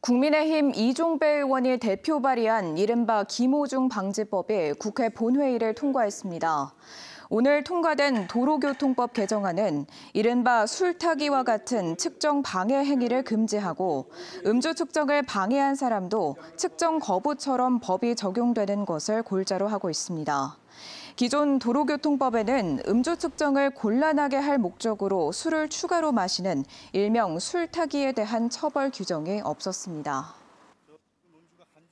국민의힘 이종배 의원이 대표 발의한 이른바 김호중 방지법이 국회 본회의를 통과했습니다. 오늘 통과된 도로교통법 개정안은 이른바 술 타기와 같은 측정 방해 행위를 금지하고 음주 측정을 방해한 사람도 측정 거부처럼 법이 적용되는 것을 골자로 하고 있습니다. 기존 도로교통법에는 음주 측정을 곤란하게 할 목적으로 술을 추가로 마시는 일명 술 타기에 대한 처벌 규정이 없었습니다.